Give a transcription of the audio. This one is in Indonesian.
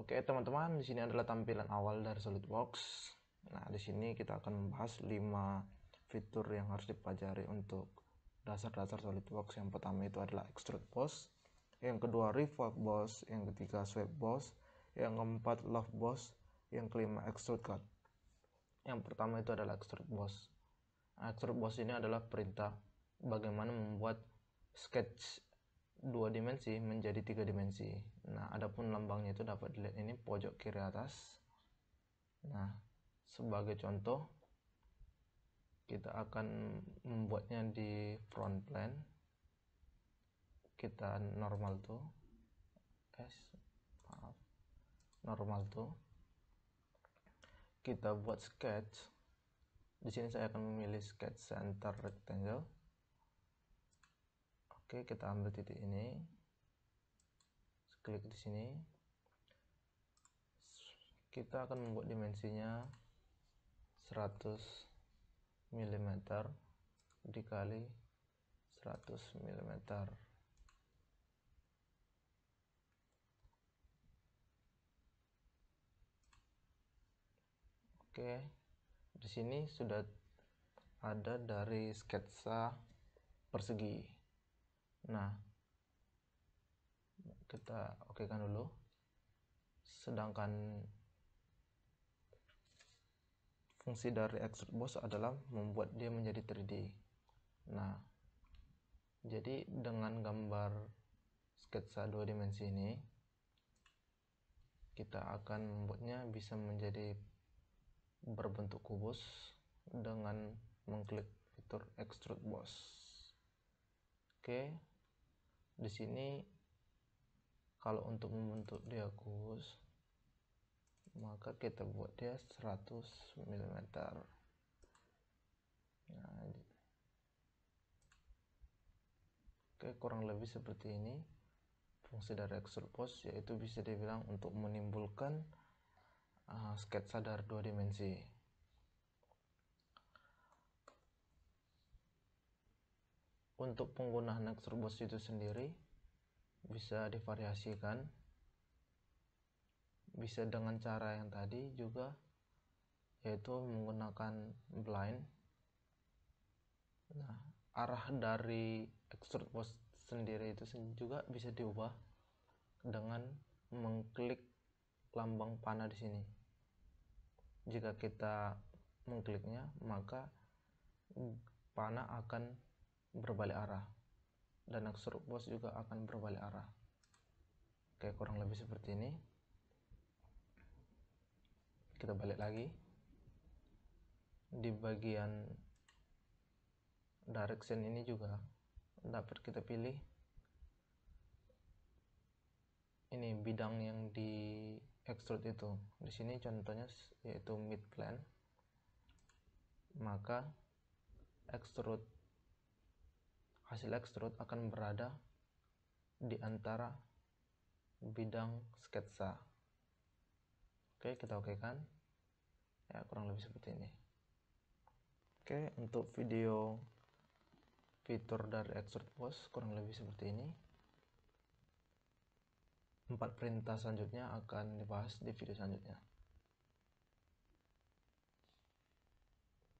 Oke teman-teman, di sini adalah tampilan awal dari SolidWorks. Nah, di sini kita akan membahas 5 fitur yang harus dipelajari untuk dasar-dasar SolidWorks. Yang pertama itu adalah extrude boss, yang kedua revolve boss, yang ketiga sweep boss, yang keempat love boss, yang kelima extrude cut. Yang pertama itu adalah extrude boss. Nah, extrude boss ini adalah perintah bagaimana membuat sketch dua dimensi menjadi tiga dimensi. Nah, adapun lambangnya itu dapat dilihat ini pojok kiri atas. Nah, sebagai contoh kita akan membuatnya di front plan. Kita normal tuh S maaf. Normal tuh. Kita buat sketch. Di sini saya akan memilih sketch center rectangle Oke, kita ambil titik ini. Klik di sini. Kita akan membuat dimensinya 100 mm dikali 100 mm. Oke, di sini sudah ada dari sketsa persegi. Nah, kita oke kan dulu. Sedangkan fungsi dari extrude boss adalah membuat dia menjadi 3D. Nah, jadi dengan gambar sketsa dua dimensi ini, kita akan membuatnya bisa menjadi berbentuk kubus dengan mengklik fitur extrude boss. Oke, okay di sini kalau untuk membentuk dia maka kita buat dia 100 mm nah, oke kurang lebih seperti ini fungsi dari extrude post yaitu bisa dibilang untuk menimbulkan uh, sketsa dari dua dimensi untuk penggunaan Nextbus itu sendiri bisa divariasikan bisa dengan cara yang tadi juga yaitu menggunakan blind nah arah dari post sendiri itu juga bisa diubah dengan mengklik lambang panah di sini jika kita mengkliknya maka panah akan berbalik arah dan aksuruk bos juga akan berbalik arah oke kurang lebih seperti ini kita balik lagi di bagian direction ini juga dapat kita pilih ini bidang yang di extrude itu di sini contohnya yaitu mid plan maka extrude hasil ekstrud akan berada di antara bidang sketsa. Oke, kita oke kan? Ya, kurang lebih seperti ini. Oke, untuk video fitur dari extrude post kurang lebih seperti ini. Empat perintah selanjutnya akan dibahas di video selanjutnya.